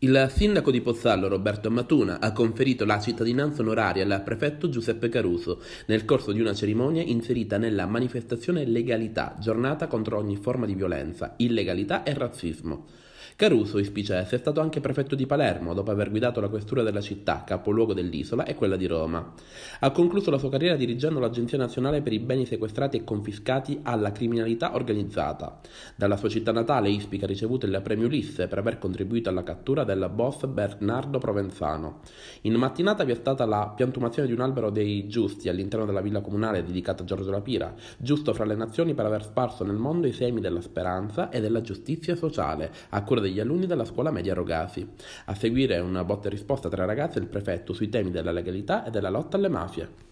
Il sindaco di Pozzallo Roberto Matuna ha conferito la cittadinanza onoraria al prefetto Giuseppe Caruso nel corso di una cerimonia inserita nella manifestazione Legalità, giornata contro ogni forma di violenza, illegalità e razzismo. Caruso Ispicese è stato anche prefetto di Palermo, dopo aver guidato la questura della città, capoluogo dell'isola, e quella di Roma. Ha concluso la sua carriera dirigendo l'Agenzia Nazionale per i Beni Sequestrati e Confiscati alla Criminalità Organizzata. Dalla sua città natale Ispica ha ricevuto il premio Ulisse per aver contribuito alla cattura del boss Bernardo Provenzano. In mattinata vi è stata la piantumazione di un albero dei Giusti all'interno della villa comunale dedicata a Giorgio Lapira, giusto fra le nazioni per aver sparso nel mondo i semi della speranza e della giustizia sociale, a cura degli alunni della scuola media Rogasi. A seguire una botta e risposta tra ragazze e il prefetto sui temi della legalità e della lotta alle mafie.